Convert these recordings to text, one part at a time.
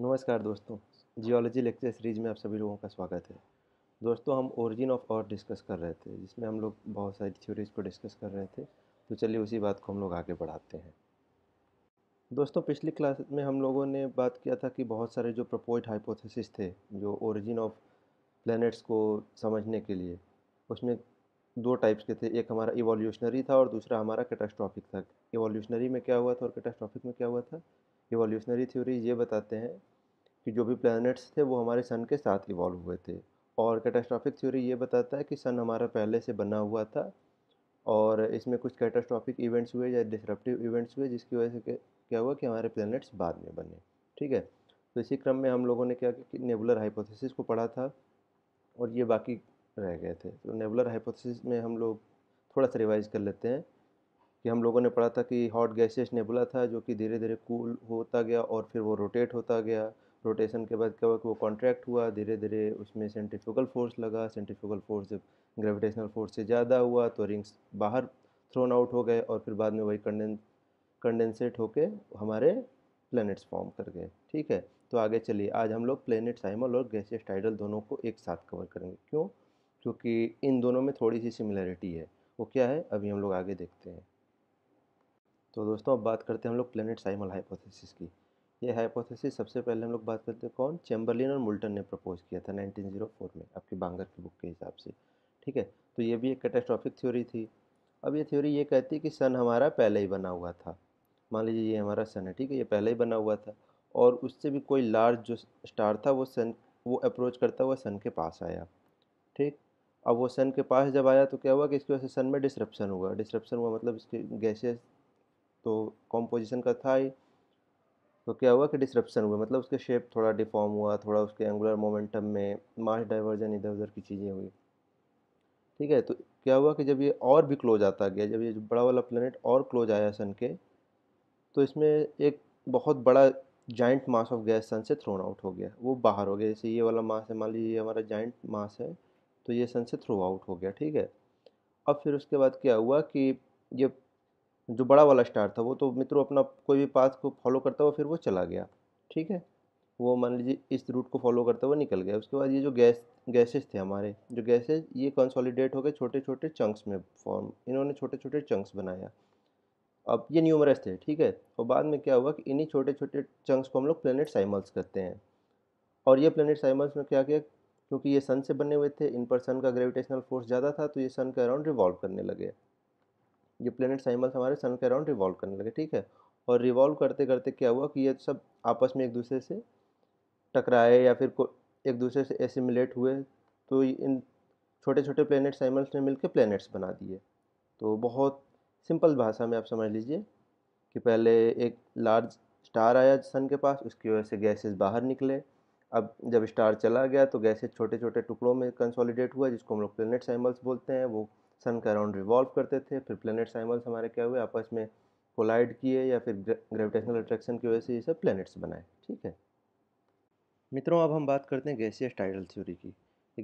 नमस्कार दोस्तों geology lecture series में आप सभी लोगों का स्वागत है दोस्तों हम ओरिजिन ऑफ अर्थ डिस्कस कर रहे थे जिसमें हम लोग बहुत सारी थ्योरीज को डिस्कस कर रहे थे तो चलिए उसी बात को हम लोग आगे बढ़ाते हैं दोस्तों पिछली क्लास में हम लोगों ने बात किया था कि बहुत सारे जो प्रपोज हाइपोथेसिस थे जो ओरिजिन ऑफ प्लैनेट्स को समझने के लिए उसमें दो टाइप्स के थे एक हमारा इवोल्यूशनरी था और दूसरा हमारा कैटास्ट्रॉफिक था इवोल्यूशनरी में क्या हुआ था और कैटास्ट्रॉफिक में क्या हुआ था इवोल्यूशनरी थ्योरी ये बताते हैं कि जो भी प्लैनेट्स थे वो हमारे सन के साथ इवॉल्व हुए थे और कैटास्ट्रॉफिक थ्योरी ये बताता है कि सन हमारा पहले से बना हुआ था और इसमें कुछ कैटास्ट्रॉफिक इवेंट्स हुए या डिसरप्टिव इवेंट्स हुए जिसकी वजह से क्या हुआ कि हमारे प्लैनेट्स बाद में बने ठीक है तो इसी क्रम में हम लोगों ने क्या कि नेबुलर हाइपोथेसिस को पढ़ा था और ये बाकी रह गए थे तो नेबुलर हाइपोथेसिस में हम लोग थोड़ा सा रिवाइज कर लेते हैं हम लोगों ने पढ़ा था कि हॉट गैसेस नेबुला था जो कि धीरे धीरे कूल होता गया और फिर वो रोटेट होता गया रोटेशन के बाद क्या हुआ कि वो कॉन्ट्रैक्ट हुआ धीरे धीरे उसमें सेंट्रीफ्यूगल फोर्स लगा सेंट्रीफ्यूगल फोर्स जब ग्रेविटेशनल फोर्स से ज़्यादा हुआ तो रिंग्स बाहर थ्रोन आउट हो गए और फिर बाद में वही कंडें कंडेंसेट होके हमारे प्लैनेट्स फॉर्म कर गए ठीक है तो आगे चलिए आज हम लोग प्लैनेट साइमल और गैसियस टाइडल दोनों को एक साथ कवर करेंगे क्यों क्योंकि इन दोनों में थोड़ी सी सिमिलरिटी है वो क्या है अभी हम लोग आगे देखते हैं तो दोस्तों अब बात करते हैं हम लोग प्लेनेट साइमल हाइपोथेसिस की ये हाइपोथेसिस सबसे पहले हम लोग बात करते हैं कौन चैम्बरलिन और मुल्टन ने प्रपोज किया था 1904 में आपकी बांगर की बुक के हिसाब से ठीक है तो ये भी एक कैटेस्ट्रॉफिक थ्योरी थी अब ये थ्योरी ये कहती है कि सन हमारा पहले ही बना हुआ था मान लीजिए ये हमारा सन है ठीक है ये पहले ही बना हुआ था और उससे भी कोई लार्ज जो स्टार था वो सन वो अप्रोच करता हुआ सन के पास आया ठीक अब वो सन के पास जब आया तो क्या हुआ कि इसकी वजह से सन में डिसरप्शन हुआ डिस्ट्रप्शन हुआ मतलब इसके गैसेस तो कॉम्पोजिशन का था ही तो क्या हुआ कि डिसरप्शन हुआ मतलब उसके शेप थोड़ा डिफॉर्म हुआ थोड़ा उसके एंगुलर मोमेंटम में मास डाइवर्जन इधर उधर की चीज़ें हुई ठीक है तो क्या हुआ कि जब ये और भी क्लोज आता गया जब ये बड़ा वाला प्लानट और क्लोज आया सन के तो इसमें एक बहुत बड़ा giant mass of gas sun से थ्रोन आउट हो गया वो बाहर हो गया जैसे ये वाला मास है मान लीजिए ये हमारा जाइंट मास है तो ये सन से थ्रो आउट हो गया ठीक है अब फिर उसके बाद क्या हुआ कि ये जो बड़ा वाला स्टार था वो तो मित्रों अपना कोई भी पाथ को फॉलो करता हुआ फिर वो चला गया ठीक है वो मान लीजिए इस रूट को फॉलो करते हुए निकल गया उसके बाद ये जो गैस गैसेस थे हमारे जो गैसेस ये कंसोलिडेट हो गए छोटे छोटे चंक्स में फॉर्म इन्होंने छोटे छोटे चंक्स बनाया अब ये न्यूमरस थे ठीक है और बाद में क्या हुआ कि इन्हीं छोटे छोटे चंक्स को हम लोग प्लानट साइमल्स करते हैं और ये प्लेनेट साइमल्स में क्या किया क्योंकि ये सन से बने हुए थे इन पर सन का ग्रेविटेशनल फोर्स ज़्यादा था तो ये सन के अराउंड रिवॉल्व करने लगे ये प्लैनेट्स एनिमल्स हमारे सन के अराउंड रिवॉल्व करने लगे ठीक है और रिवॉल्व करते करते क्या हुआ कि ये सब आपस में एक दूसरे से टकराए या फिर एक दूसरे से एसिमिलेट हुए तो इन छोटे छोटे प्लैनेट्स एनिमल्स ने मिलकर प्लेनेट्स बना दिए तो बहुत सिंपल भाषा में आप समझ लीजिए कि पहले एक लार्ज स्टार आया सन के पास उसकी वजह से गैसेस बाहर निकले अब जब स्टार चला गया तो गैसेस छोटे छोटे टुकड़ों में कंसोलिडेट हुआ जिसको हम लोग प्लैनेट्स एनिमल्स बोलते हैं वो सन के अराउंड रिवॉल्व करते थे फिर प्लैनेट्स एनिमल्स हमारे क्या हुए आपस में कोलाइड किए या फिर ग्रेविटेशनल अट्रैक्शन की वजह से ये सब प्लैनेट्स बनाए ठीक है मित्रों अब हम बात करते हैं गैसियस टाइडल थ्योरी की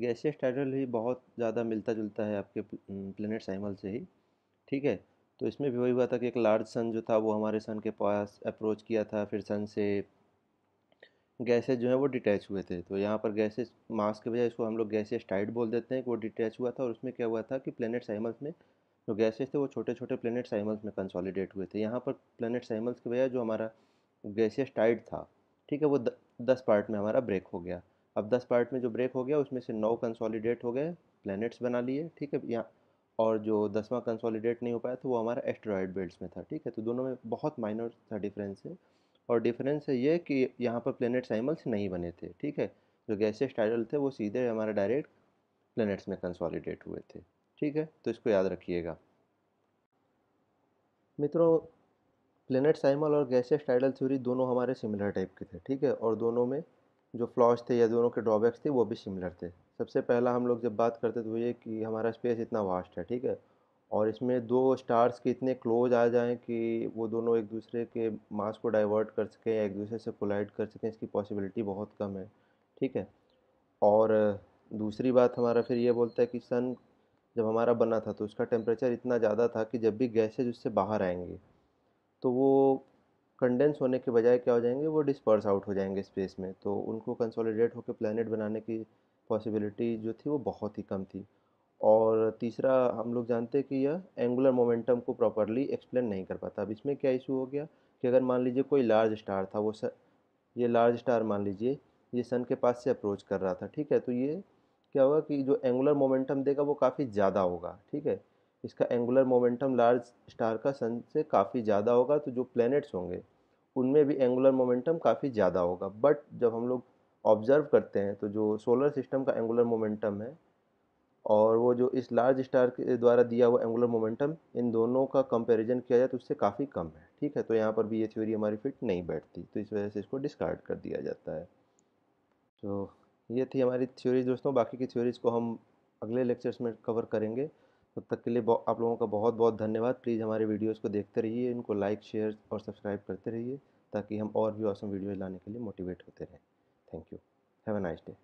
गैसियस टाइडल ही बहुत ज़्यादा मिलता जुलता है आपके प्लैनेट्स एनिमल से ही ठीक है तो इसमें भी वही हुआ था कि एक लार्ज सन जो था वो हमारे सन के पास अप्रोच किया था फिर सन से गैसेज जो है वो डिटैच हुए थे तो यहाँ पर गैसेज मास के बजाय इसको हम लोग गैसेज टाइट बोल देते हैं कि वो डिटैच हुआ था और उसमें क्या हुआ था कि प्लेनेट साइमल्स में जो गैसेज थे वो छोटे छोटे प्लेनेट साइमल्स में कंसोलिडेट हुए थे यहाँ पर प्लेनेट साइमल्स के बजाय जो हमारा गैसेज टाइट था ठीक है वो द, दस पार्ट में हमारा ब्रेक हो गया अब दस पार्ट में जो ब्रेक हो गया उसमें से नौ कंसॉलीडेट हो गए प्लानट्स बना लिए ठीक है यहाँ और जो दसवां कंसॉलीडेट नहीं हो पाया तो वो हमारा एस्ट्रॉयड बेल्ट में था ठीक है तो दोनों में बहुत माइनर था डिफरेंस है और डिफरेंस है ये कि यहाँ पर प्लेनेट्स साइमल्स नहीं बने थे ठीक है जो गैसेस टाइडल थे वो सीधे हमारे डायरेक्ट प्लेनेट्स में कंसोलिडेट हुए थे ठीक है तो इसको याद रखिएगा मित्रों प्लेनेट साइमल और गैसेस टाइडल थ्योरी दोनों हमारे सिमिलर टाइप के थे ठीक है और दोनों में जो फ्लॉज थे या दोनों के ड्रॉबैक्स थे वो भी सिमिलर थे सबसे पहला हम लोग जब बात करते तो ये कि हमारा स्पेस इतना वास्ट है ठीक है और इसमें दो स्टार्स के इतने क्लोज आ जाएं कि वो दोनों एक दूसरे के मास को डाइवर्ट कर सकें या एक दूसरे से कोलाइड कर सकें इसकी पॉसिबिलिटी बहुत कम है ठीक है और दूसरी बात हमारा फिर ये बोलता है कि सन जब हमारा बना था तो उसका टेम्परेचर इतना ज़्यादा था कि जब भी गैसेज उससे बाहर आएंगे तो वो कंडेंस होने के बजाय क्या हो जाएंगे वो डिस्पर्स आउट हो जाएंगे स्पेस में तो उनको कंसोलिडेट होकर प्लानट बनाने की पॉसिबिलिटी जो थी वो बहुत ही कम थी और तीसरा हम लोग जानते हैं कि यह एंगुलर मोमेंटम को प्रॉपरली एक्सप्लेन नहीं कर पाता अब इसमें क्या इशू हो गया कि अगर मान लीजिए कोई लार्ज स्टार था वो सर ये लार्ज स्टार मान लीजिए ये सन के पास से अप्रोच कर रहा था ठीक है तो ये क्या होगा कि जो एंगुलर मोमेंटम देगा वो काफ़ी ज़्यादा होगा ठीक है इसका एंगुलर मोमेंटम लार्ज स्टार का सन से काफ़ी ज़्यादा होगा तो जो प्लैनेट्स होंगे उनमें भी एंगुलर मोमेंटम काफ़ी ज़्यादा होगा बट जब हम लोग ऑब्जर्व करते हैं तो जो सोलर सिस्टम का एंगुलर मोमेंटम है और वो जो इस लार्ज स्टार के द्वारा दिया हुआ एंगुलर मोमेंटम इन दोनों का कंपैरिजन किया जाए तो उससे काफ़ी कम है ठीक है तो यहाँ पर भी ये थ्योरी हमारी फिट नहीं बैठती तो इस वजह से इसको डिस्कार्ड कर दिया जाता है तो ये थी हमारी थ्योरीज दोस्तों बाकी की थ्योरीज को हम अगले लेक्चर्स में कवर करेंगे तब तो तक के लिए आप लोगों का बहुत बहुत धन्यवाद प्लीज़ हमारे वीडियोज़ को देखते रहिए इनको लाइक शेयर और सब्सक्राइब करते रहिए ताकि हम और भी औसम वीडियोज़ लाने के लिए मोटिवेट होते रहें thank you have a nice day